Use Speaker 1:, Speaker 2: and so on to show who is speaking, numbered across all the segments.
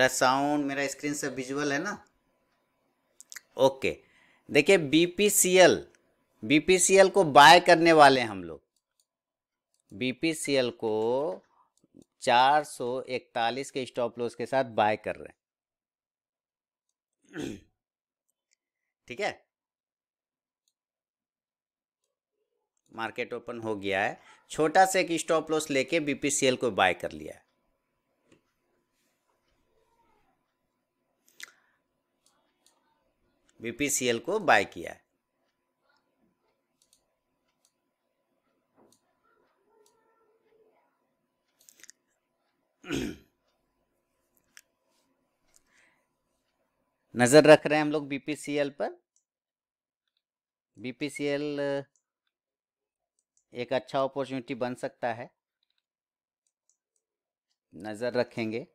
Speaker 1: मेरा साउंड मेरा स्क्रीन सब विजुअल है ना ओके देखिए बीपीसीएल बीपीसीएल को बाय करने वाले हैं हम लोग बीपीसीएल को 441 के स्टॉप लॉस के साथ बाय कर रहे हैं ठीक है मार्केट ओपन हो गया है छोटा सा एक स्टॉप लॉस लेके बीपीसीएल को बाय कर लिया है बीपीसीएल को बाय किया है नजर रख रहे हैं हम लोग बीपीसीएल पर बीपीसीएल एक अच्छा अपॉर्चुनिटी बन सकता है नजर रखेंगे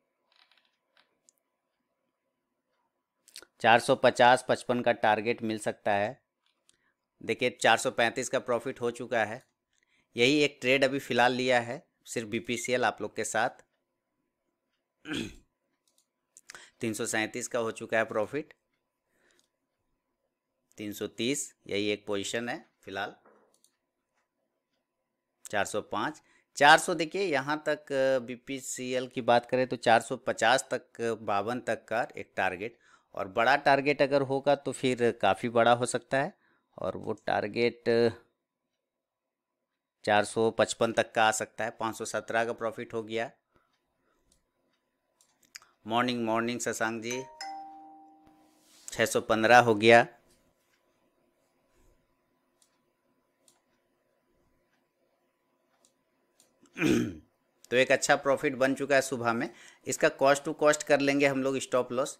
Speaker 1: पचास 55 का टारगेट मिल सकता है देखिए 435 का प्रॉफिट हो चुका है यही एक ट्रेड अभी फ़िलहाल लिया है सिर्फ बीपीसीएल आप लोग के साथ तीन का हो चुका है प्रॉफिट 330 यही एक पोजीशन है फिलहाल 405 400 देखिए यहाँ तक बीपीसीएल की बात करें तो 450 तक बावन तक का एक टारगेट और बड़ा टारगेट अगर होगा तो फिर काफ़ी बड़ा हो सकता है और वो टारगेट 455 तक का आ सकता है 517 का प्रॉफिट हो गया मॉर्निंग मॉर्निंग शशांक जी 615 हो गया तो एक अच्छा प्रॉफिट बन चुका है सुबह में इसका कॉस्ट टू कॉस्ट कर लेंगे हम लोग स्टॉप लॉस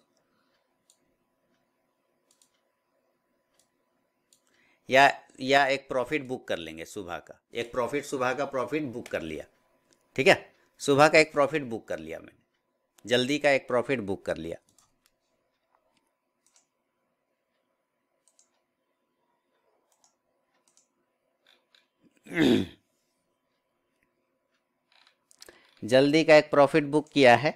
Speaker 1: या या एक प्रॉफिट बुक कर लेंगे सुबह का एक प्रॉफिट सुबह का प्रॉफिट बुक कर लिया ठीक है सुबह का एक प्रॉफिट बुक कर लिया मैंने जल्दी का एक प्रॉफिट बुक कर लिया जल्दी का एक प्रॉफिट बुक किया है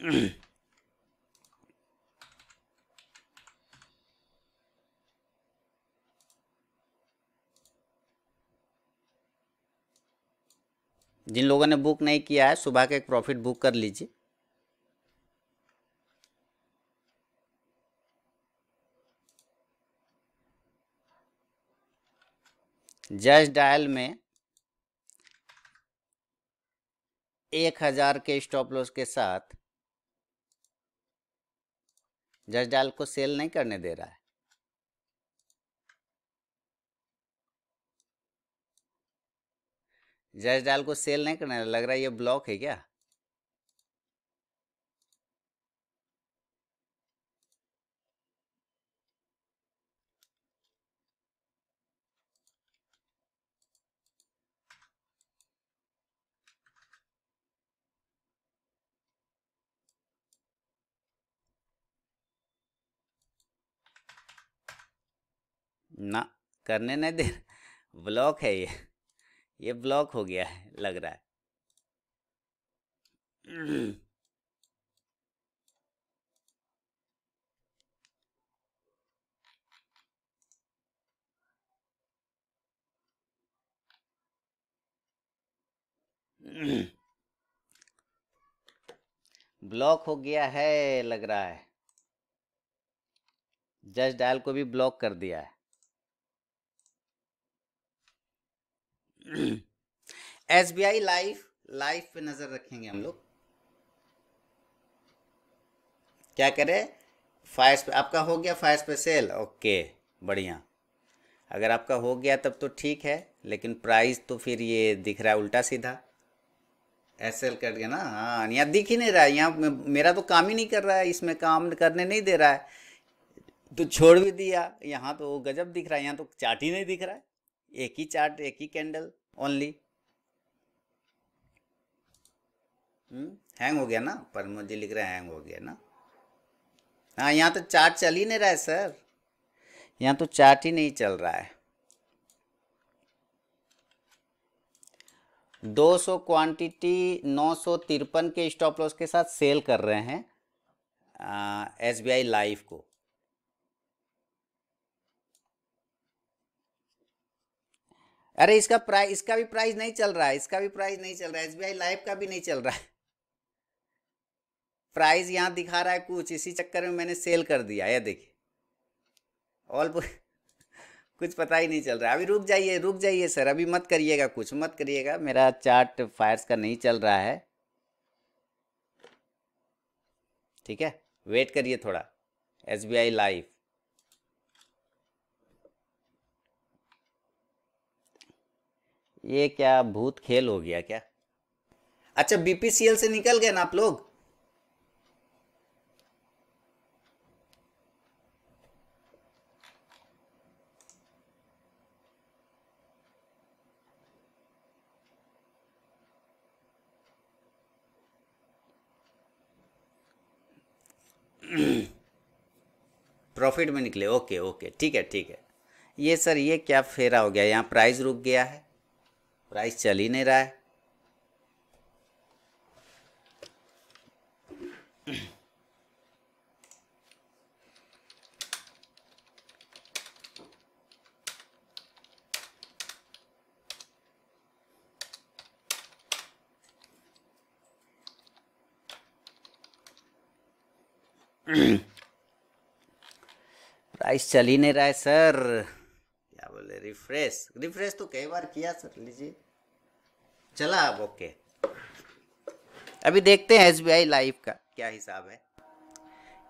Speaker 1: जिन लोगों ने बुक नहीं किया है सुबह के एक प्रॉफिट बुक कर लीजिए जस्ट डायल में एक हजार के स्टॉप लॉस के साथ जज डाल को सेल नहीं करने दे रहा है जज डाल को सेल नहीं करने लग रहा है ये ब्लॉक है क्या ना करने नहीं दे ब्लॉक है ये ये ब्लॉक हो गया है लग रहा है ब्लॉक हो गया है लग रहा है जज डायल को भी ब्लॉक कर दिया है S B I life life पे नजर रखेंगे हम लोग क्या करें फायर्स पे आपका हो गया फायर्स पे सेल ओके बढ़िया अगर आपका हो गया तब तो ठीक है लेकिन प्राइस तो फिर ये दिख रहा है उल्टा सीधा एस एल कर गया ना हाँ यहाँ दिख ही नहीं रहा है यहाँ मेरा तो काम ही नहीं कर रहा है इसमें काम करने नहीं दे रहा है तो छोड़ भी दिया यहाँ तो गजब दिख रहा है यहाँ तो चार्ट ही नहीं दिख रहा है एक ही चार्ट एक ही कैंडल ओनली हैंग हम्म, हो गया ना पर मुझे लिख रहा है हैंग हो गया ना हाँ यहाँ तो चार्ट चल ही नहीं रहा है सर यहाँ तो चार्ट ही नहीं चल रहा है 200 क्वांटिटी नौ के स्टॉप लॉस के साथ सेल कर रहे हैं एस बी आई लाइव को अरे इसका प्राइस इसका भी प्राइस नहीं चल रहा है इसका भी प्राइस नहीं चल रहा है एसबीआई लाइव का भी नहीं चल रहा है प्राइस यहाँ दिखा रहा है कुछ इसी चक्कर में मैंने सेल कर दिया है देखिए ऑल कुछ पता ही नहीं चल रहा है अभी रुक जाइए रुक जाइए सर अभी मत करिएगा कुछ मत करिएगा मेरा चार्ट फायर्स का नहीं चल रहा है ठीक है वेट करिए थोड़ा एस बी आई लाइव ये क्या भूत खेल हो गया क्या अच्छा बीपीसीएल से निकल गए ना आप लोग प्रॉफिट में निकले ओके ओके ठीक है ठीक है ये सर ये क्या फेरा हो गया यहाँ प्राइस रुक गया है प्राइस चल ही नहीं रहा है प्राइस चल ही नहीं रहा है सर बोले रिफ्रेश रिफ्रेश तो कई बार किया सर लीजिए चला अब ओके अभी देखते हैं एस बी लाइव का क्या हिसाब है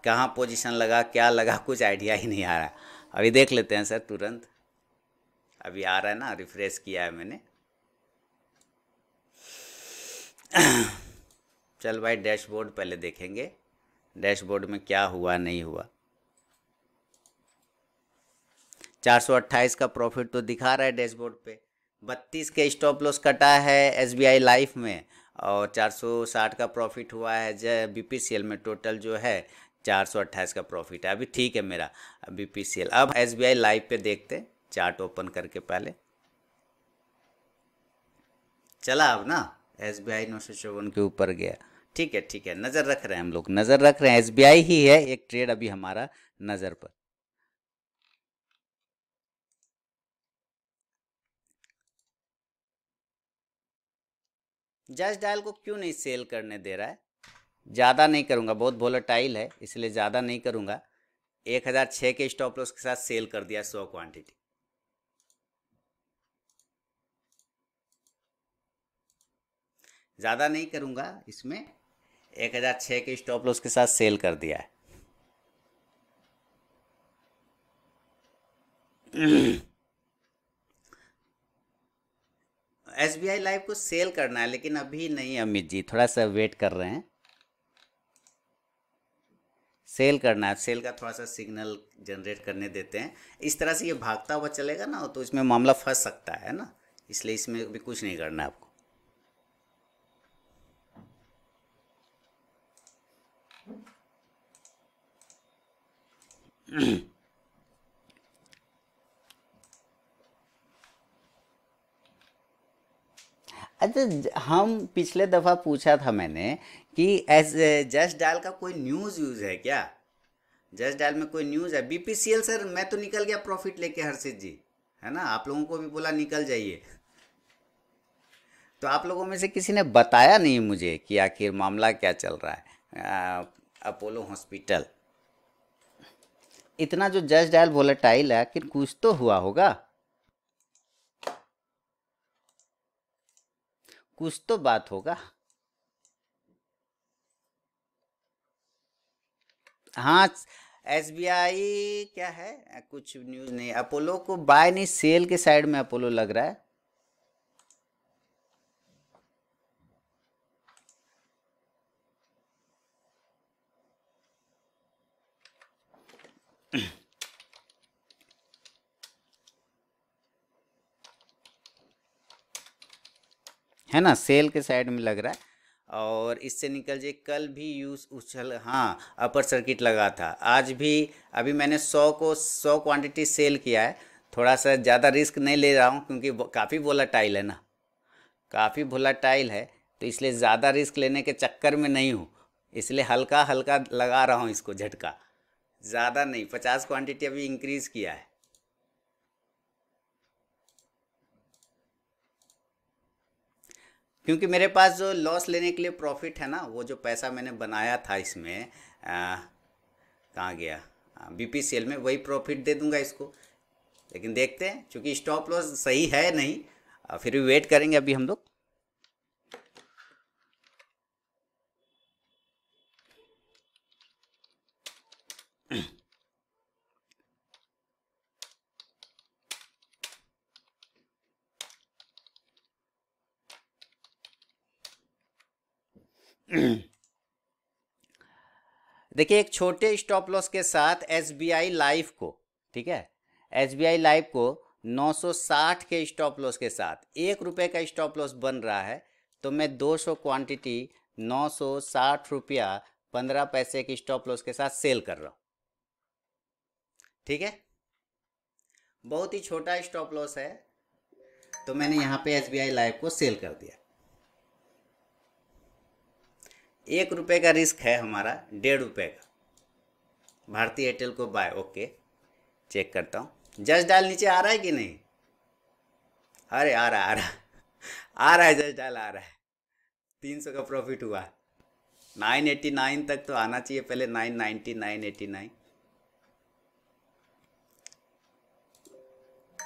Speaker 1: कहाँ पोजीशन लगा क्या लगा कुछ आइडिया ही नहीं आ रहा अभी देख लेते हैं सर तुरंत अभी आ रहा है ना रिफ्रेश किया है मैंने चल भाई डैशबोर्ड पहले देखेंगे डैशबोर्ड में क्या हुआ नहीं हुआ 428 का प्रॉफिट तो दिखा रहा है डैशबोर्ड पे 32 के स्टॉप लॉस कटा है एस लाइफ में और 460 का प्रॉफिट हुआ है जय बीपीसीएल में टोटल जो है 428 का प्रॉफिट है अभी ठीक है मेरा बीपीसीएल अब एस लाइव पे देखते चार्ट ओपन करके पहले चला अब ना एस बी आई नौ सौ चौवन के ऊपर गया ठीक है ठीक है नज़र रख रहे हैं हम लोग नज़र रख रहे हैं एस ही है एक ट्रेड अभी हमारा नज़र पर जस्ट डायल को क्यों नहीं सेल करने दे रहा है ज़्यादा नहीं करूँगा बहुत वोलेटाइल है इसलिए ज़्यादा नहीं करूँगा एक हज़ार छः के स्टॉप लॉस के साथ सेल कर दिया सौ क्वांटिटी ज़्यादा नहीं करूँगा इसमें एक हज़ार छः के स्टॉप लॉस के साथ सेल कर दिया है एस बी आई लाइव को सेल करना है लेकिन अभी नहीं अमित जी थोड़ा सा वेट कर रहे हैं सेल करना है सेल का थोड़ा सा सिग्नल जनरेट करने देते हैं इस तरह से ये भागता हुआ चलेगा ना तो इसमें मामला फंस सकता है ना इसलिए इसमें भी कुछ नहीं करना आपको mm अच्छा हम पिछले दफ़ा पूछा था मैंने कि एस जस्ट डाल का कोई न्यूज़ यूज़ है क्या जस्ट डाल में कोई न्यूज़ है बीपीसीएल सर मैं तो निकल गया प्रॉफिट लेके हर्षित जी है ना आप लोगों को भी बोला निकल जाइए तो आप लोगों में से किसी ने बताया नहीं मुझे कि आखिर मामला क्या चल रहा है अपोलो हॉस्पिटल इतना जो जस्ट डायल वोलेटाइल है आखिर कुछ तो हुआ होगा कुछ तो बात होगा हाँ एस क्या है कुछ न्यूज़ नहीं अपोलो को बाय नहीं सेल के साइड में अपोलो लग रहा है है ना सेल के साइड में लग रहा है और इससे निकल जाए कल भी यूज उछल हाँ अपर सर्किट लगा था आज भी अभी मैंने सौ को सौ क्वांटिटी सेल किया है थोड़ा सा ज़्यादा रिस्क नहीं ले रहा हूँ क्योंकि काफ़ी टाइल है ना काफ़ी टाइल है तो इसलिए ज़्यादा रिस्क लेने के चक्कर में नहीं हूँ इसलिए हल्का हल्का लगा रहा हूँ इसको झटका ज़्यादा नहीं पचास क्वान्टिटी अभी इंक्रीज़ किया है क्योंकि मेरे पास जो लॉस लेने के लिए प्रॉफिट है ना वो जो पैसा मैंने बनाया था इसमें कहाँ गया बीपीसीएल में वही प्रॉफिट दे दूंगा इसको लेकिन देखते हैं चूँकि स्टॉप लॉस सही है नहीं फिर भी वेट करेंगे अभी हम लोग देखिए एक छोटे स्टॉप लॉस के साथ एस बी आई लाइफ को ठीक है एस बी आई लाइफ को 960 के स्टॉप लॉस के साथ एक रुपये का स्टॉप लॉस बन रहा है तो मैं 200 क्वांटिटी 960 रुपया 15 पैसे के स्टॉप लॉस के साथ सेल कर रहा हूँ ठीक है बहुत ही छोटा स्टॉप लॉस है तो मैंने यहाँ पे एस बी आई लाइव को सेल कर दिया एक रुपये का रिस्क है हमारा डेढ़ रुपये का भारतीय एयरटेल को बाय ओके चेक करता हूँ जज डाल नीचे आ रहा है कि नहीं अरे आ रहा आ रहा आ रहा है जज डाल आ रहा है तीन सौ का प्रॉफिट हुआ नाइन एट्टी नाइन तक तो आना चाहिए पहले nine ninety nine eighty nine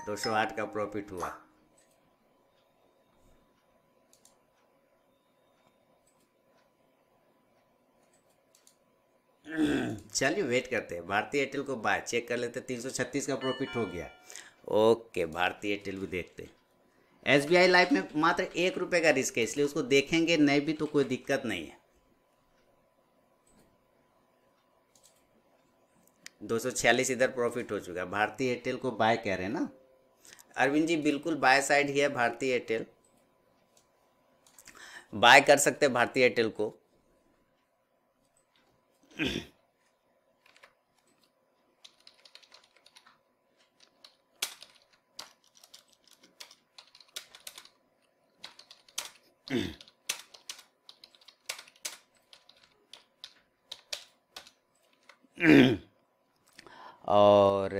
Speaker 1: दो सौ आठ का प्रॉफिट हुआ चलिए वेट करते हैं भारतीय एयरटेल को बाय चेक कर लेते तीन सौ का प्रॉफिट हो गया ओके भारतीय एयरटेल भी देखते एस बी आई लाइफ में मात्र एक रुपये का रिस्क है इसलिए उसको देखेंगे नहीं भी तो कोई दिक्कत नहीं है दो सौ छियालीस इधर प्रॉफिट हो चुका है भारतीय एयरटेल को बाय कह रहे हैं ना अरविंद जी बिल्कुल बाय साइड ही है भारतीय एयरटेल बाय कर सकते हैं भारतीय एयरटेल को और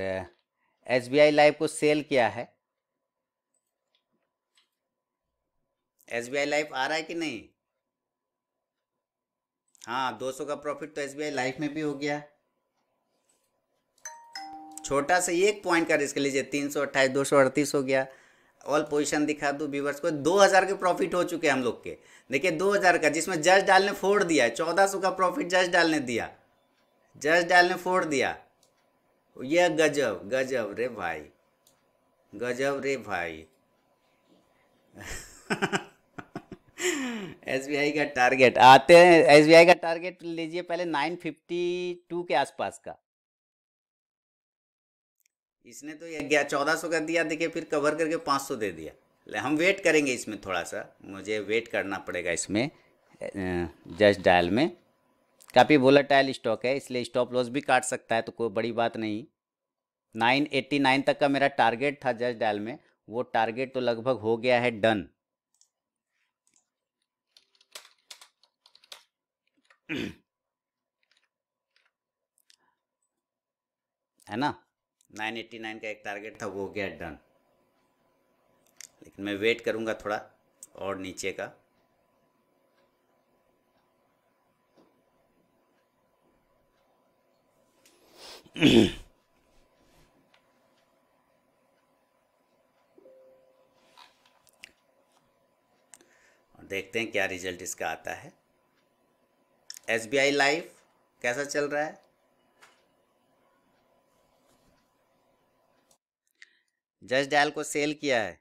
Speaker 1: एस बी आई लाइव को सेल किया है एस बी आई लाइव आ रहा है कि नहीं हाँ 200 का प्रॉफिट तो एस लाइफ में भी हो गया छोटा सा एक पॉइंट का रिस्क लीजिए तीन सौ अट्ठाईस दो सौ अड़तीस हो गया ऑल पोजीशन दिखा दो व्यूवर्स को दो हज़ार के प्रॉफिट हो चुके हैं हम लोग के देखिए दो हज़ार का जिसमें जज डाल ने फोड़ दिया चौदह सौ का प्रॉफिट जज डाल ने दिया जज डाल ने फोड़ दिया यह गजब गजब रे भाई गजब रे भाई आई का टारगेट आते हैं आई का टारगेट लीजिए पहले 952 के आसपास का इसने तो गया चौदह सौ का दिया देखिए फिर कवर करके पाँच सौ दे दिया हम वेट करेंगे इसमें थोड़ा सा मुझे वेट करना पड़ेगा इसमें जस्ट डायल में काफ़ी बोला टायल स्टॉक है इसलिए स्टॉप लॉस भी काट सकता है तो कोई बड़ी बात नहीं 989 तक का मेरा टारगेट था जस्ट डायल में वो टारगेट तो लगभग हो गया है डन है ना 989 का एक टारगेट था वो गया डन लेकिन मैं वेट करूंगा थोड़ा और नीचे का और देखते हैं क्या रिजल्ट इसका आता है एस बी आई लाइफ कैसा चल रहा है जस्ट डायल को सेल किया है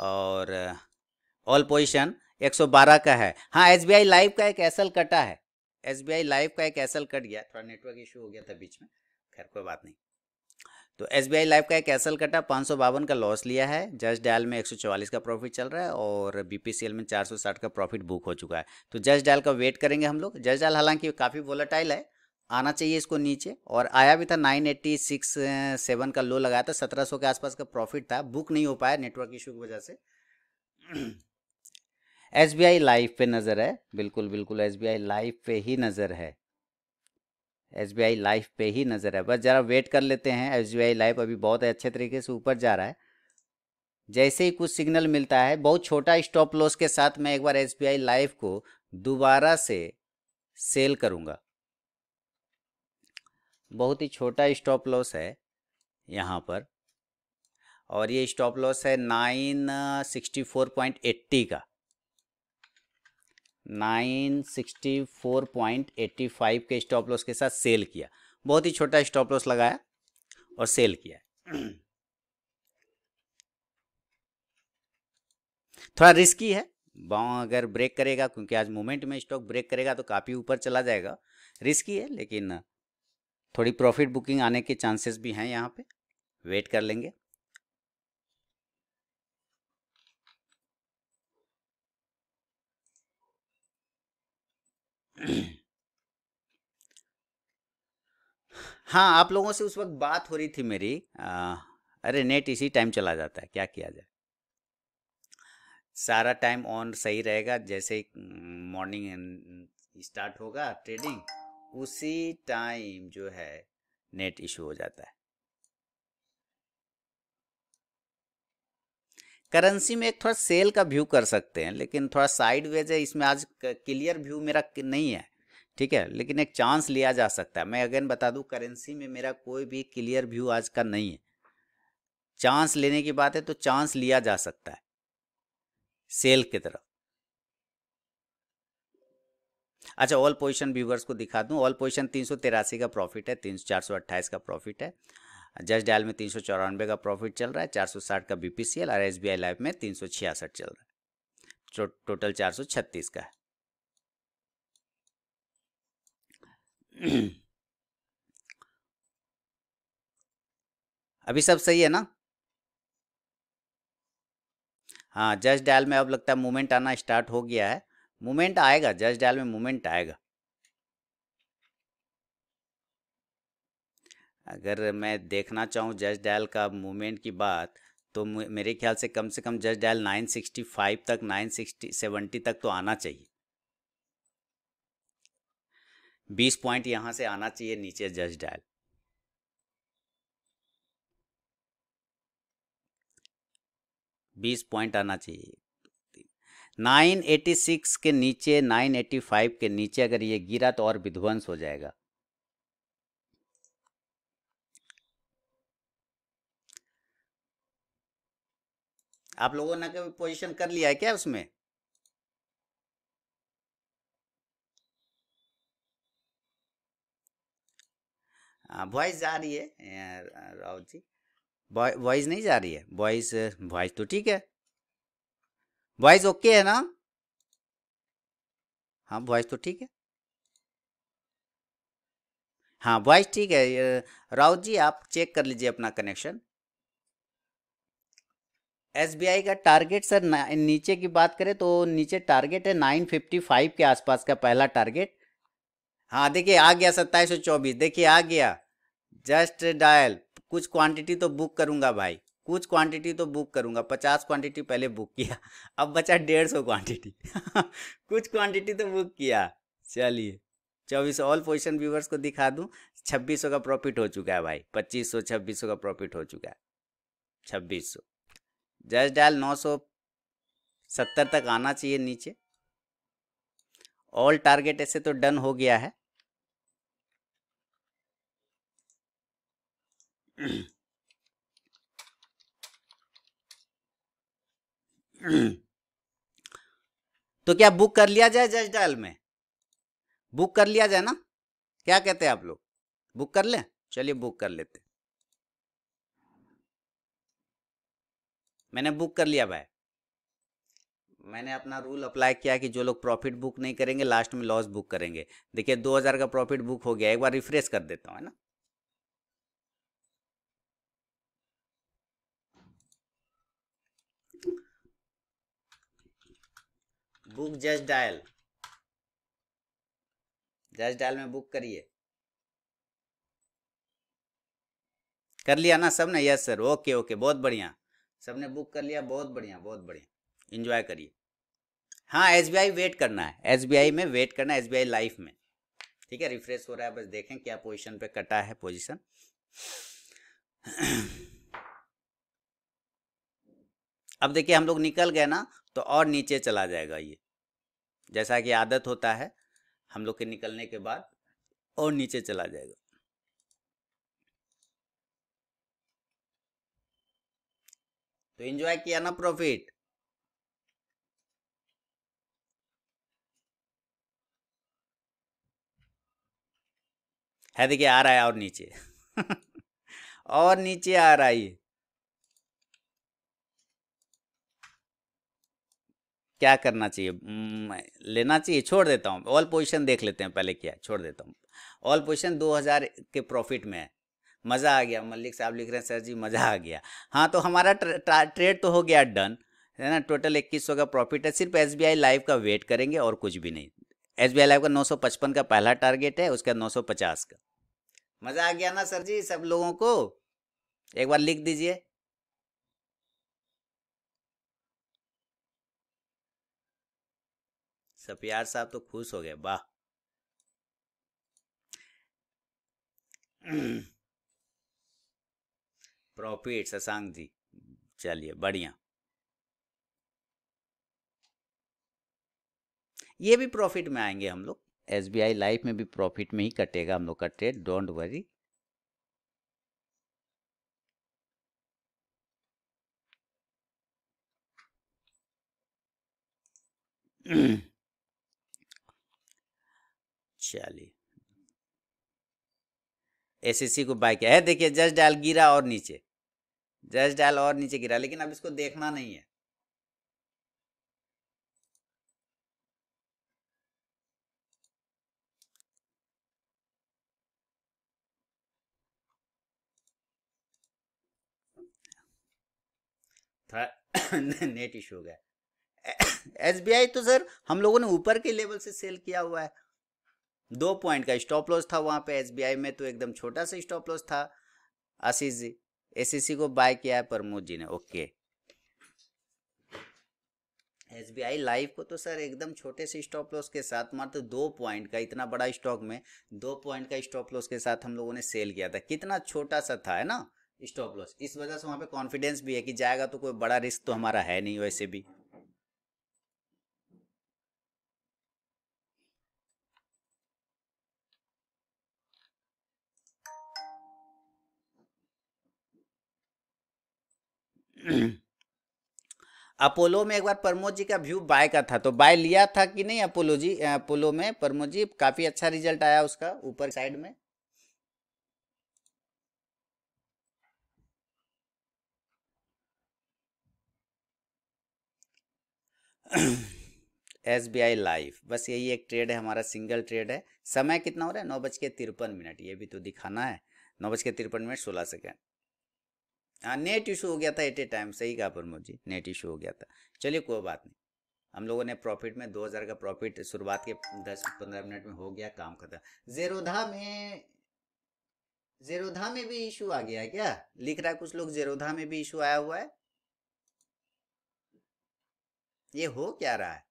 Speaker 1: और ऑल पोजिशन 112 का है हाँ एस बी आई लाइव का एक एसल कटा है एस बी आई लाइव का एक एसल कट गया थोड़ा नेटवर्क इशू हो गया था बीच में खैर कोई बात नहीं तो एस बी आई लाइफ का एक कैसल कटा पाँच सौ बावन का लॉस लिया है जस्ट डायल में एक सौ चौवालीस का प्रॉफिट चल रहा है और बी पी सी एल में चार सौ साठ का प्रॉफिट बुक हो चुका है तो जस्ट डायल का वेट करेंगे हम लोग जस्ट डायल हालांकि काफ़ी वोलाटाइल है आना चाहिए इसको नीचे और आया भी था नाइन एट्टी सिक्स सेवन का लो लगाया था सत्रह सौ के आसपास का प्रॉफिट था बुक नहीं हो पाया नेटवर्क इशू की वजह से एस बी आई लाइफ पे नज़र है बिल्कुल बिल्कुल एस बी आई लाइफ पे ही नज़र है एस बी आई लाइफ पे ही नज़र है बस ज़रा वेट कर लेते हैं एस बी आई लाइफ अभी बहुत अच्छे तरीके से ऊपर जा रहा है जैसे ही कुछ सिग्नल मिलता है बहुत छोटा स्टॉप लॉस के साथ मैं एक बार एस बी आई लाइफ को दोबारा से सेल करूँगा बहुत ही छोटा स्टॉप लॉस है यहाँ पर और ये स्टॉप लॉस है nine sixty four point eighty का 964.85 के स्टॉप लॉस के साथ सेल किया बहुत ही छोटा स्टॉप लॉस लगाया और सेल किया थोड़ा रिस्की है बाव अगर ब्रेक करेगा क्योंकि आज मोमेंट में स्टॉक ब्रेक करेगा तो काफ़ी ऊपर चला जाएगा रिस्की है लेकिन थोड़ी प्रॉफिट बुकिंग आने के चांसेस भी हैं यहाँ पे वेट कर लेंगे हाँ आप लोगों से उस वक्त बात हो रही थी मेरी आ, अरे नेट इसी टाइम चला जाता है क्या किया जाए सारा टाइम ऑन सही रहेगा जैसे मॉर्निंग स्टार्ट होगा ट्रेडिंग उसी टाइम जो है नेट इशू हो जाता है करेंसी में एक थोड़ा सेल का व्यू कर सकते हैं लेकिन थोड़ा साइड वेज है इसमें आज क्लियर व्यू मेरा नहीं है ठीक है लेकिन एक चांस लिया जा सकता है मैं अगेन बता दूं करेंसी में मेरा कोई भी क्लियर व्यू आज का नहीं है चांस लेने की बात है तो चांस लिया जा सकता है सेल की तरफ अच्छा ऑल पोजिशन व्यूवर्स को दिखा दूं ऑल पोजिशन तीन का प्रॉफिट है तीन का प्रॉफिट है जस्ट डायल में तीन सौ चौरानवे का प्रॉफिट चल रहा है चार सौ साठ का बी पी सी एल और एस बी आई लाइफ में तीन सौ छियासठ चल रहा है टो, टोटल चार सौ छत्तीस का है अभी सब सही है ना हाँ जस्ट डायल में अब लगता है मूवमेंट आना स्टार्ट हो गया है मूवमेंट आएगा जस्ट डायल में मूवमेंट आएगा अगर मैं देखना चाहूँ जज डायल का मूवमेंट की बात तो मेरे ख्याल से कम से कम जज डायल 965 तक 960 70 तक तो आना चाहिए 20 पॉइंट यहाँ से आना चाहिए नीचे जज डायल बीस पॉइंट आना चाहिए 986 के नीचे 985 के नीचे अगर ये गिरा तो और विध्वंस हो जाएगा आप लोगों ने कभी पोजीशन कर लिया है क्या उसमें वॉइस हाँ, जा रही है राउत जी वॉइस नहीं जा रही है वॉइस वॉइस तो ठीक है वॉइस ओके है ना हाँ वॉइस तो ठीक है हाँ वॉइस ठीक है राउत जी आप चेक कर लीजिए अपना कनेक्शन एसबीआई का टारगेट सर नीचे की बात करें तो नीचे टारगेट है नाइन फिफ्टी फाइव के आसपास का पहला टारगेट हाँ देखिए आ गया सत्ताईस सौ चौबीस देखिए आ गया जस्ट डायल कुछ क्वांटिटी तो बुक करूंगा भाई कुछ क्वांटिटी तो बुक करूंगा पचास क्वांटिटी पहले बुक किया अब बचा डेढ़ सौ क्वांटिटी कुछ क्वांटिटी तो बुक किया चलिए चौबीस ऑल पोजिशन व्यूवर्स को दिखा दूँ छब्बीस का प्रॉफिट हो चुका है भाई पच्चीस सौ छब्बीस का प्रॉफिट हो चुका है छब्बीस सौ जस्ट डायल नौ सौ सत्तर तक आना चाहिए नीचे ऑल टारगेट ऐसे तो डन हो गया है तो क्या बुक कर लिया जाए जज डायल में बुक कर लिया जाए ना क्या कहते हैं आप लोग बुक कर ले चलिए बुक कर लेते मैंने बुक कर लिया भाई मैंने अपना रूल अप्लाई किया कि जो लोग प्रॉफिट बुक नहीं करेंगे लास्ट में लॉस बुक करेंगे देखिए 2000 का प्रॉफिट बुक हो गया एक बार रिफ्रेश कर देता हूँ है ना book just dial just dial में बुक करिए कर लिया ना सब ने यस सर ओके ओके बहुत बढ़िया सबने बुक कर लिया बहुत बढ़िया बहुत बढ़िया इंजॉय करिए हाँ एस वेट करना है एस में वेट करना है एस लाइफ में ठीक है रिफ्रेश हो रहा है बस देखें क्या पोजिशन पे कटा है पोजिशन अब देखिए हम लोग निकल गए ना तो और नीचे चला जाएगा ये जैसा कि आदत होता है हम लोग के निकलने के बाद और नीचे चला जाएगा तो एंजॉय किया ना प्रॉफिट है देखिए आ रहा है और नीचे और नीचे आ रहा है क्या करना चाहिए लेना चाहिए छोड़ देता हूँ ऑल पोजीशन देख लेते हैं पहले क्या छोड़ देता हूँ ऑल पोजीशन 2000 के प्रॉफिट में है मज़ा आ गया मल्लिक साहब लिख रहे हैं सर जी मज़ा आ गया हाँ तो हमारा ट्रेड तो हो गया डन है ना टोटल इक्कीस सौ का प्रॉफिट है सिर्फ एस लाइव का वेट करेंगे और कुछ भी नहीं एस लाइव का नौ का पहला टारगेट है उसका नौ का मज़ा आ गया ना सर जी सब लोगों को एक बार लिख दीजिए सपियार साहब तो खुश हो गए वाह प्रॉफिट शशांक जी चलिए बढ़िया ये भी प्रॉफिट में आएंगे हम लोग एस लाइफ में भी प्रॉफिट में ही कटेगा हम लोग का ट्रेड डोंट वरी चलिए एसएससी को बाइक है देखिए जस्ट डाल गिरा और नीचे जस्ट डायल और नीचे गिरा लेकिन अब इसको देखना नहीं है नेट इशू हो गया एस बी आई तो सर हम लोगों ने ऊपर के लेवल से सेल किया हुआ है दो पॉइंट का स्टॉप लॉस था वहां पे एस बी आई में तो एकदम छोटा सा स्टॉप लॉस था आशीष जी एसीसी को बाय किया है प्रमोद जी ने ओके एस बी आई को तो सर एकदम छोटे से स्टॉप लॉस के साथ मात्र दो पॉइंट का इतना बड़ा स्टॉक में दो पॉइंट का स्टॉप लॉस के साथ हम लोगों ने सेल किया था कितना छोटा सा था है ना स्टॉप लॉस इस वजह से वहाँ पे कॉन्फिडेंस भी है कि जाएगा तो कोई बड़ा रिस्क तो हमारा है नहीं वैसे भी अपोलो में एक बार प्रमोद जी का व्यू बाय का था तो बाय लिया था कि नहीं अपोलो जी अपोलो में प्रमोद जी काफी अच्छा रिजल्ट आया उसका ऊपर साइड में एस बी आई लाइफ बस यही एक ट्रेड है हमारा सिंगल ट्रेड है समय कितना हो रहा है नौ बज के तिरपन मिनट ये भी तो दिखाना है नौ बज के तिरपन मिनट सोलह सेकेंड हाँ नेट इशू हो गया था एट ए टाइम सही कहा प्रमोद जी नेट इशू हो गया था चलिए कोई बात नहीं हम लोगों ने प्रॉफिट में 2000 का प्रॉफिट शुरुआत के 10-15 मिनट में हो गया काम करता जेरोधा में जेरोधा में भी इशू आ गया है क्या लिख रहा है कुछ लोग जेरोधा में भी इशू आया हुआ है ये हो क्या रहा है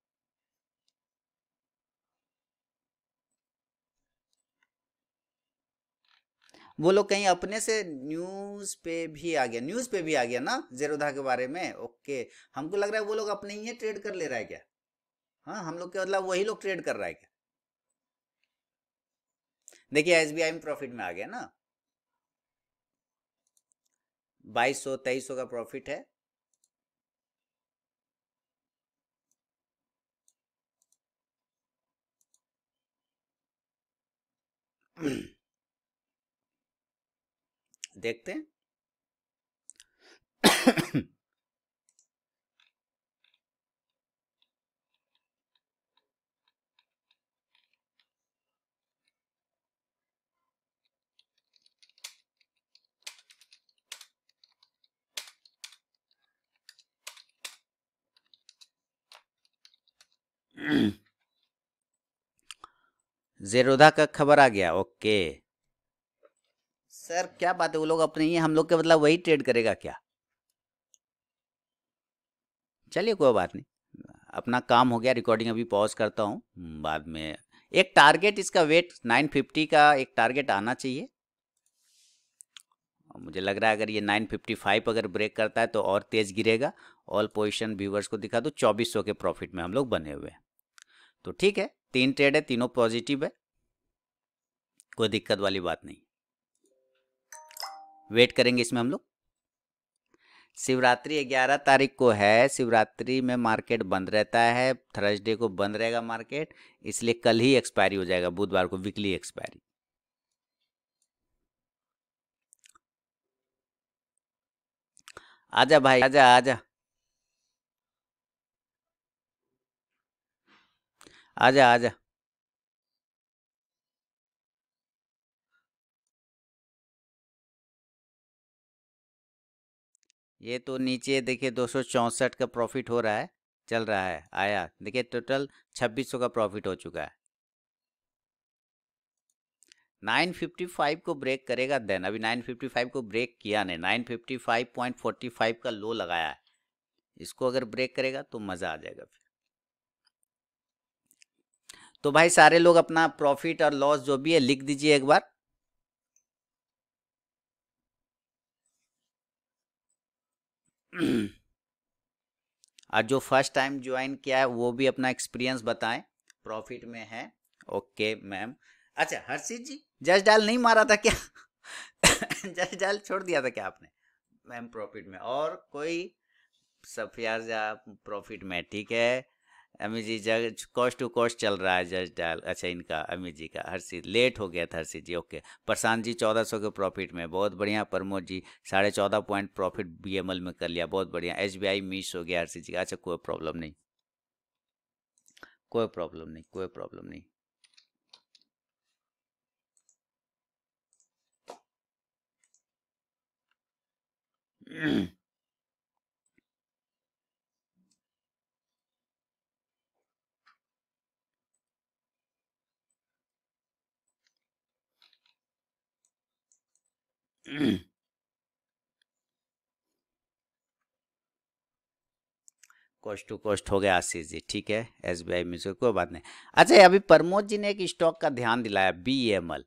Speaker 1: वो लोग कहीं अपने से न्यूज़ पे भी आ गया न्यूज़ पे भी आ गया ना जेरोधा के बारे में ओके हमको लग रहा है वो लोग अपने ही ट्रेड कर ले रहा है क्या हाँ हम लोग के मतलब वही लोग ट्रेड कर रहा है क्या देखिए एस बी में प्रॉफिट में आ गया ना बाईस सौ तेईस सौ का प्रॉफिट है देखते हैं जेरोधा का खबर आ गया ओके सर क्या बात है वो लोग अपने ही हम लोग के मतलब वही ट्रेड करेगा क्या चलिए कोई बात नहीं अपना काम हो गया रिकॉर्डिंग अभी पॉज करता हूँ बाद में एक टारगेट इसका वेट 950 का एक टारगेट आना चाहिए मुझे लग रहा है अगर ये 955 अगर ब्रेक करता है तो और तेज़ गिरेगा ऑल पोजिशन व्यूवर्स को दिखा दो 2400 के प्रॉफिट में हम लोग बने हुए हैं तो ठीक है तीन ट्रेड है तीनों पॉजिटिव है कोई दिक्कत वाली बात नहीं वेट करेंगे इसमें हम लोग शिवरात्रि ग्यारह तारीख को है शिवरात्रि में मार्केट बंद रहता है थर्सडे को बंद रहेगा मार्केट इसलिए कल ही एक्सपायरी हो जाएगा बुधवार को वीकली एक्सपायरी आजा भाई आजा आजा आजा आजा ये तो नीचे देखिए दो का प्रॉफिट हो रहा है चल रहा है आया देखिए टोटल 2600 का प्रॉफिट हो चुका है 955 को ब्रेक करेगा देन अभी 955 को ब्रेक किया ने 955.45 का लो लगाया है इसको अगर ब्रेक करेगा तो मज़ा आ जाएगा फिर तो भाई सारे लोग अपना प्रॉफिट और लॉस जो भी है लिख दीजिए एक बार और जो फर्स्ट टाइम ज्वाइन किया है वो भी अपना एक्सपीरियंस बताएं प्रॉफिट में है ओके मैम अच्छा हर्षित जी जज डाल नहीं मारा था क्या जस डाल छोड़ दिया था क्या आपने मैम प्रॉफिट में और कोई सफियार प्रॉफिट में ठीक है अमित जी जज कॉस्ट टू कॉस्ट चल रहा है जज डाल अच्छा इनका अमित जी का हर्षित लेट हो गया था हर्षित जी ओके प्रशांत जी चौदह सौ के प्रॉफिट में बहुत बढ़िया प्रमोद जी साढ़े चौदह point profit B M L में कर लिया बहुत बढ़िया एस मिस हो गया हर्षित जी का अच्छा कोई प्रॉब्लम नहीं कोई प्रॉब्लम नहीं कोई प्रॉब्लम नहीं mm कॉस्ट टू कॉस्ट हो गया आशीष जी ठीक है एस बी आई म्यूचुअल कोई बात नहीं अच्छा अभी प्रमोद जी ने एक स्टॉक का ध्यान दिलाया बी एम एल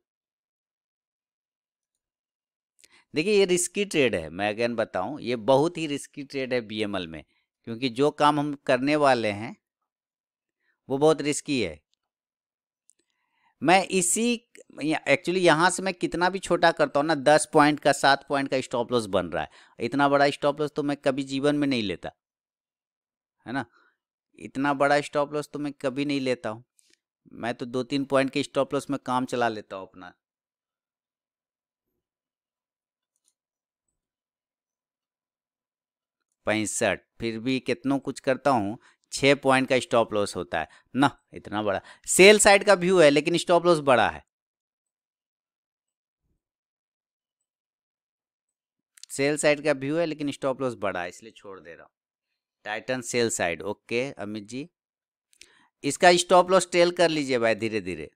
Speaker 1: देखिए ये रिस्की ट्रेड है मैं अगेन बताऊं ये बहुत ही रिस्की ट्रेड है बीएमएल में क्योंकि जो काम हम करने वाले हैं वो बहुत रिस्की है मैं इसी एक्चुअली यहाँ से मैं कितना भी छोटा करता हूँ ना दस पॉइंट का सात पॉइंट का स्टॉप लॉस बन रहा है इतना बड़ा स्टॉप लॉस तो मैं कभी जीवन में नहीं लेता है ना इतना बड़ा स्टॉप लॉस तो मैं कभी नहीं लेता हूँ मैं तो दो तीन पॉइंट के स्टॉप लॉस में काम चला लेता हूँ अपना पैंसठ फिर भी कितनों कुछ करता हूँ छः पॉइंट का स्टॉप लॉस होता है ना इतना बड़ा सेल साइड का व्यू है लेकिन स्टॉप लॉस बड़ा है सेल साइड का व्यू है लेकिन स्टॉप लॉस बड़ा है इसलिए छोड़ दे रहा हूँ Titan sell side okay Amit ji इसका स्टॉप लॉस टेल कर लीजिए भाई धीरे धीरे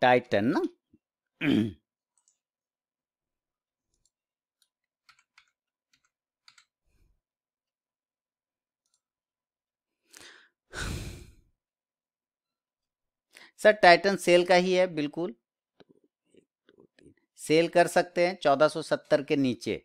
Speaker 1: टाइटन ना सर टाइटन सेल का ही है बिल्कुल सेल कर सकते हैं 1470 के नीचे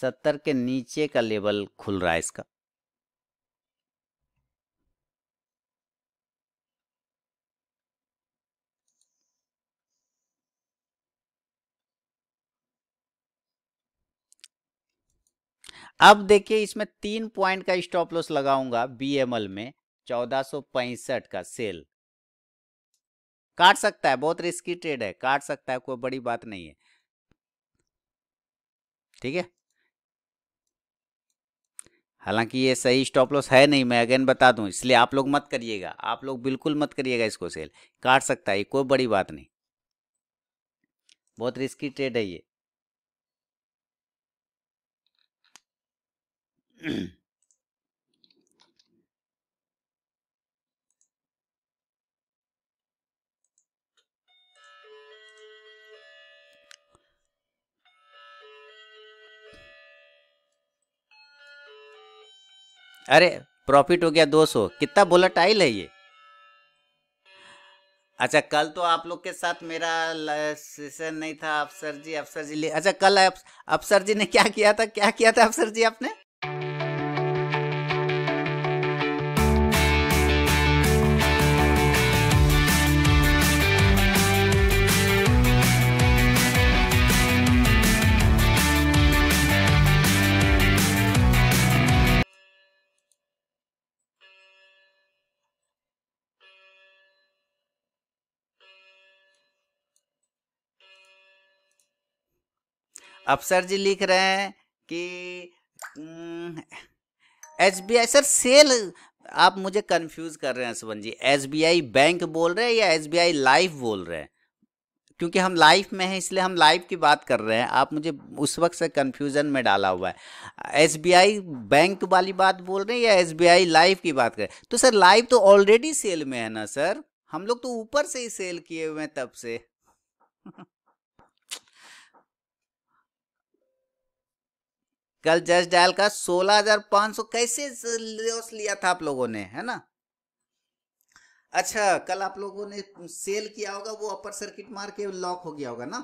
Speaker 1: सत्तर के नीचे का लेवल खुल रहा है इसका अब देखिए इसमें तीन पॉइंट का स्टॉप लॉस लगाऊंगा बीएमएल में चौदह का सेल काट सकता है बहुत रिस्की ट्रेड है काट सकता है कोई बड़ी बात नहीं है ठीक है हालांकि ये सही स्टॉप लॉस है नहीं मैं अगेन बता दूं इसलिए आप लोग मत करिएगा आप लोग बिल्कुल मत करिएगा इसको सेल काट सकता है कोई बड़ी बात नहीं बहुत रिस्की ट्रेड है ये अरे प्रॉफिट हो गया दो सौ कितना बुलेट आई है ये अच्छा कल तो आप लोग के साथ मेरा सेशन नहीं था अफसर जी अफसर जी अच्छा कल अफसर जी ने क्या किया था क्या किया था अफसर जी आपने अफसर जी लिख रहे हैं कि S B I sir sell आप मुझे कंफ्यूज कर रहे हैं Suvan ji S B I bank बोल रहे हैं या एस बी आई लाइफ बोल रहे हैं क्योंकि हम लाइफ में हैं इसलिए हम लाइफ की बात कर रहे हैं आप मुझे उस वक्त से कन्फ्यूज़न में डाला हुआ है एस बी आई बैंक वाली बात बोल रहे हैं या एस बी आई लाइफ की बात कर रहे हैं तो सर लाइफ तो ऑलरेडी सेल में है ना सर हम लोग तो ऊपर से ही सेल किए हुए हैं तब से कल जस्ट डायल का 16,500 कैसे लॉस लिया था आप लोगों ने है ना अच्छा कल आप लोगों ने सेल किया होगा वो अपर सर्किट मार के लॉक हो गया होगा ना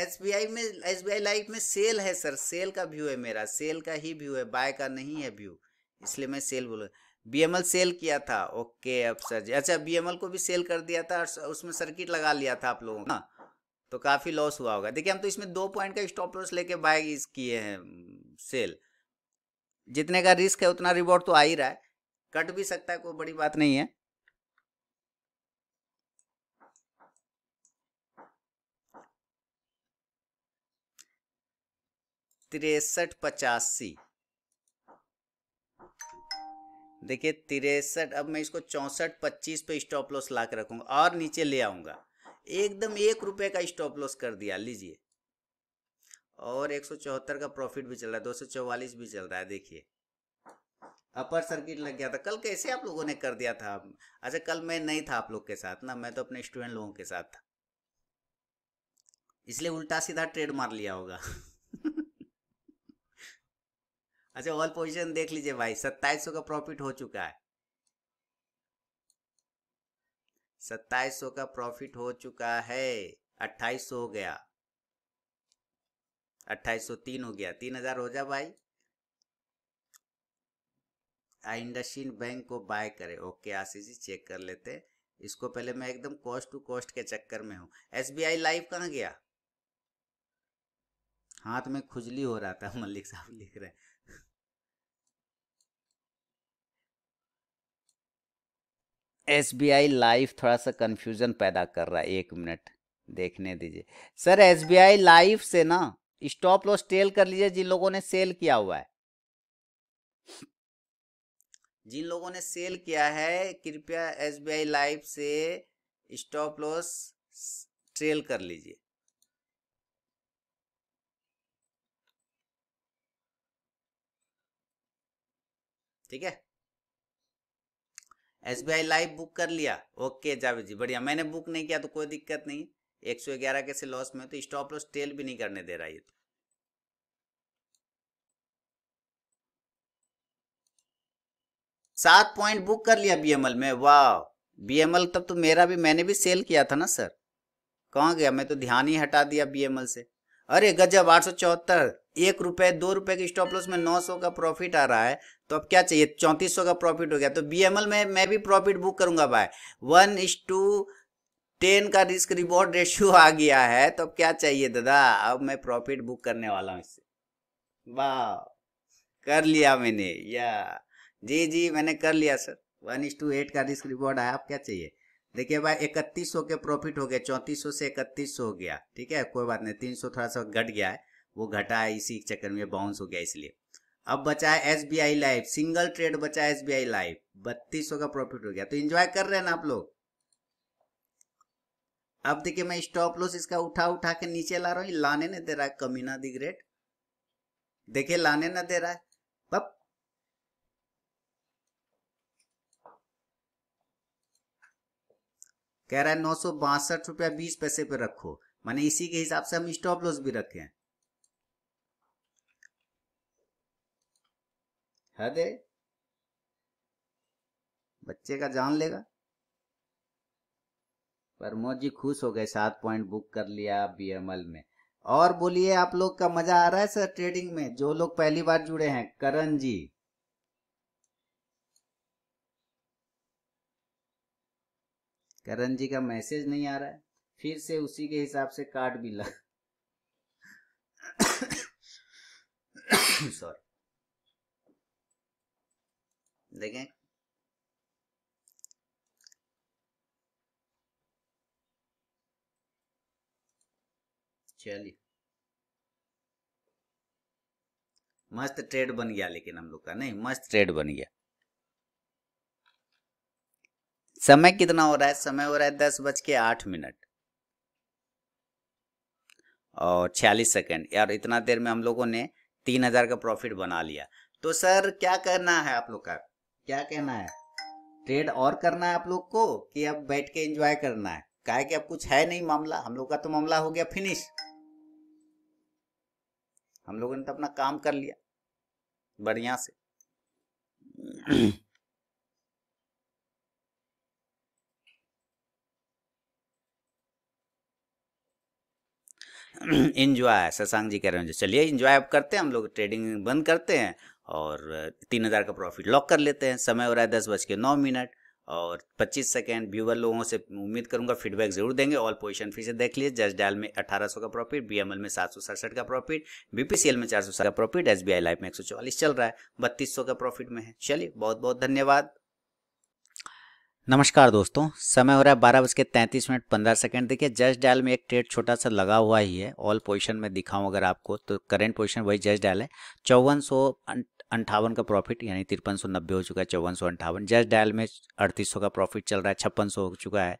Speaker 1: एस में एस लाइफ में सेल है सर सेल का व्यू है मेरा सेल का ही व्यू है बाय का नहीं है व्यू इसलिए मैं सेल बोल बीएमएल सेल किया था ओके अब सर जी अच्छा बीएमएल को भी सेल कर दिया था उसमें सर्किट लगा लिया था आप लोगों ने तो काफ़ी लॉस हुआ होगा देखिए हम तो इसमें दो पॉइंट का स्टॉप लॉस लेके बाय किए हैं सेल जितने का रिस्क है उतना रिवॉर्ड तो आ ही रहा है कट भी सकता है कोई बड़ी बात नहीं है तिरसठ पचासी देखिए तिरसठ अब मैं इसको चौसठ पच्चीस पे स्टॉप लॉस ला के रखूंगा और नीचे ले आऊंगा एकदम एक रुपए का स्टॉप लॉस कर दिया लीजिए और एक का प्रॉफिट भी चल रहा है दो भी चल रहा है देखिए अपर सर्किट लग गया था कल कैसे आप लोगों ने कर दिया था अच्छा कल मैं नहीं था आप लोग के साथ ना मैं तो अपने स्टूडेंट लोगों के साथ था इसलिए उल्टा सीधा ट्रेड मार लिया होगा अच्छा ऑल पोजीशन देख लीजिए भाई सत्ताईस का प्रॉफिट हो चुका है सत्ताईस सौ का प्रॉफिट हो चुका है अट्ठाईस सौ हो गया अट्ठाईस सौ तीन हो गया तीन हजार हो जा भाई इंडस्ट्रीन बैंक को बाय करें ओके आशीष जी चेक कर लेते इसको पहले मैं एकदम कॉस्ट टू कॉस्ट के चक्कर में हूँ एस बी आई लाइव कहाँ गया हाथ में खुजली हो रहा था मलिक साहब लिख रहे हैं एस बी आई लाइव थोड़ा सा कन्फ्यूजन पैदा कर रहा है एक मिनट देखने दीजिए sir S B I live से ना स्टॉप लॉस टेल कर लीजिए जिन लोगों ने सेल किया हुआ है जिन लोगों ने सेल किया है कृपया एस बी आई लाइव से स्टॉप लॉस ट्रेल कर लीजिए ठीक है एस बी लाइव बुक कर लिया ओके जावेद जी बढ़िया मैंने बुक नहीं किया तो कोई दिक्कत नहीं एक सौ ग्यारह कैसे लॉस में तो स्टॉप लॉस टेल भी नहीं करने दे रहा ये तो सात पॉइंट बुक कर लिया बीएमएल में वाह बीएमएल तब तो मेरा भी मैंने भी सेल किया था ना सर कहाँ गया मैं तो ध्यान ही हटा दिया बीएमएल से अरे गजब आठ सौ चौहत्तर एक रुपए दो रुपए के स्टॉप लॉस में नौ सौ का प्रॉफिट आ रहा है तो अब क्या चाहिए चौंतीस सौ का प्रॉफिट हो गया तो एल में मैं भी प्रॉफिट बुक करूंगा भाई वन इज टू टेन का रिस्क रिवॉर्ड रेशियो आ गया है तो अब क्या चाहिए दादा अब मैं प्रॉफिट बुक करने वाला हूँ इससे वाह कर लिया मैंने या जी जी मैंने कर लिया sir one is two eight का रिस्क रिवॉर्ड आया अब क्या चाहिए देखिए भाई इकतीस सौ के प्रॉफिट हो गया चौंतीस सौ से इकतीस सौ हो गया ठीक है कोई बात नहीं तीन सौ थोड़ा सा घट गया है वो घटा है इसी चक्कर में बाउंस हो गया इसलिए अब बचा है S B I single trade बचा है एस बी आई बत्तीस सौ का प्रॉफिट हो गया तो इंजॉय कर रहे हैं ना आप लोग अब देखिए मैं स्टॉप लॉस इसका उठा उठा के नीचे ला रहा हूँ लाने ना दे रहा है कमीना दी ग्रेट देखिए लाने ना दे रहा है बप कह रहा है नौ सौ बासठ रुपया बीस पैसे पे रखो माने इसी के हिसाब से हम स्टॉप लॉस भी रखे हैं है दे बच्चे का जान लेगा प्रमोद जी खुश हो गए सात पॉइंट बुक कर लिया बीएमएल में और बोलिए आप लोग का मजा आ रहा है सर ट्रेडिंग में जो लोग पहली बार जुड़े हैं करण जी करण जी का मैसेज नहीं आ रहा है फिर से उसी के हिसाब से कार्ड भी लगा सॉरी देखें चलिए मस्त ट्रेड बन गया लेकिन हम लोग का नहीं मस्त ट्रेड बन गया समय कितना हो रहा है समय हो रहा है दस बज के आठ मिनट और छियालीस सेकेंड यार इतना देर में हम लोगों ने तीन हजार का प्रॉफिट बना लिया तो सर क्या करना है आप लोग का क्या कहना है ट्रेड और करना है आप लोग को कि अब बैठ के एंजॉय करना है काहे कि अब कुछ है नहीं मामला हम लोग का तो मामला हो गया फिनिश हम लोगों ने तो अपना काम कर लिया बढ़िया से इंजॉय शशांक जी कह रहे हैं चलिए इंजॉय अब करते हैं हम लोग ट्रेडिंग बंद करते हैं और तीन हज़ार का प्रॉफिट लॉक कर लेते हैं समय हो रहा है दस बज के नौ मिनट और पच्चीस सेकेंड व्यूवर लोगों से उम्मीद करूंगा फीडबैक जरूर देंगे ऑल पोजिशन फिर से देख लीजिए जस्ट डायल में अठारह का प्रॉफिट बी में सात का प्रॉफिट बीपीसीएल में चार का प्रॉफिट एसबीआई लाइफ में एक चल रहा है बत्तीस का प्रॉफिट में है चलिए बहुत बहुत धन्यवाद नमस्कार दोस्तों समय हो रहा है बारह बज के तैंतीस मिनट पंद्रह सेकंड देखिए जस्ट डायल में एक ट्रेड छोटा सा लगा हुआ ही है ऑल पोजीशन में दिखाऊं अगर आपको तो करंट पोजीशन वही जस्ट डायल है चौवन सौ अंठावन का प्रॉफिट यानी तिरपन सौ नब्बे हो चुका है चौवन सौ अंठावन जस्ट डायल में अड़तीस सौ का प्रॉफिट चल रहा है छप्पन सौ हो चुका है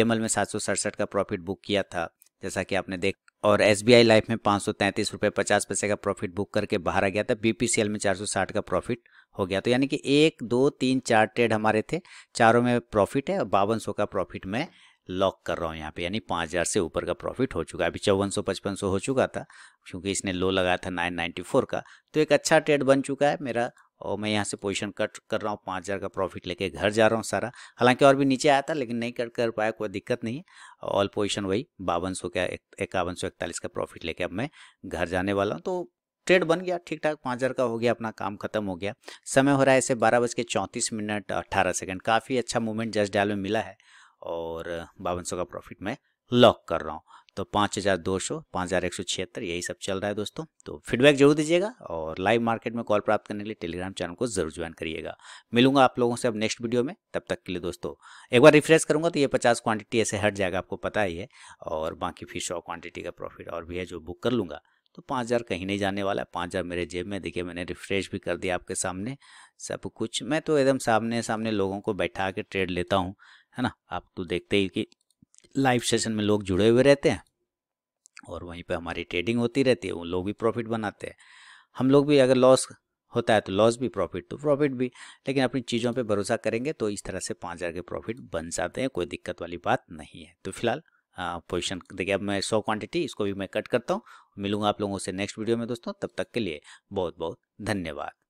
Speaker 1: एल में सात सौ सड़सठ का प्रॉफिट बुक किया था जैसा कि आपने देख और एस बी आई लाइफ में पाँच सौ तैंतीस रुपये पचास पैसे का प्रॉफिट बुक करके बाहर आ गया था बी पी सी एल में चार सौ साठ का प्रॉफिट हो गया तो यानी कि एक दो तीन चार ट्रेड हमारे थे चारों में प्रॉफिट है और बावन सौ का प्रॉफिट में लॉक कर रहा हूँ यहाँ पे यानी पाँच हज़ार से ऊपर का प्रॉफिट हो चुका है अभी चौवन सौ पचपन सौ हो चुका था क्योंकि इसने लो लगाया था नाइन नाइन्टी फोर का तो एक अच्छा ट्रेड बन चुका है मेरा और मैं यहाँ से पोजीशन कट कर रहा हूँ पाँच हज़ार का प्रॉफिट लेके घर जा रहा हूँ सारा हालांकि और भी नीचे आया था लेकिन नहीं कट कर पाया कोई दिक्कत नहीं है ऑल पोजिशन वही बावन सौ का इक्यावन सौ इकतालीस का प्रॉफिट लेके अब मैं घर जाने वाला हूँ तो ट्रेड बन गया ठीक ठाक पाँच हज़ार का हो गया अपना काम खत्म हो गया समय हो रहा है ऐसे बारह बज के चौंतीस मिनट अट्ठारह सेकेंड काफ़ी अच्छा मूवमेंट जस्ट डायल में मिला है और बावन का प्रॉफिट मैं लॉक कर रहा हूँ तो पाँच हज़ार दो सौ पाँच हज़ार एक सौ छिहत्तर यही सब चल रहा है दोस्तों तो फीडबैक जरूर दीजिएगा और लाइव मार्केट में कॉल प्राप्त करने के लिए टेलीग्राम चैनल को जरूर ज्वाइन करिएगा मिलूंगा आप लोगों से अब नेक्स्ट वीडियो में तब तक के लिए दोस्तों एक बार रिफ्रेश करूंगा तो ये पचास क्वांटिटी ऐसे हट जाएगा आपको पता ही है और बाकी फिर सौ क्वान्टिटी का प्रॉफिट और भी है जो बुक कर लूँगा तो पाँच हज़ार कहीं नहीं जाने वाला है पाँच हज़ार मेरे जेब में देखिए मैंने रिफ्रेश भी कर दिया आपके सामने सब कुछ मैं तो एकदम सामने सामने लोगों को बैठा के ट्रेड लेता हूँ है ना आप तो देखते ही कि लाइव सेशन में लोग जुड़े हुए रहते हैं और वहीं पे हमारी ट्रेडिंग होती रहती है वो लोग भी प्रॉफिट बनाते हैं हम लोग भी अगर लॉस होता है तो लॉस भी प्रॉफिट तो प्रॉफिट भी लेकिन अपनी चीज़ों पे भरोसा करेंगे तो इस तरह से पाँच हज़ार के प्रॉफिट बन जाते हैं कोई दिक्कत वाली बात नहीं है तो फिलहाल पोजिशन देखिए अब मैं सौ क्वांटिटी इसको भी मैं कट करता हूँ मिलूंगा आप लोगों से नेक्स्ट वीडियो में दोस्तों तब तक के लिए बहुत बहुत धन्यवाद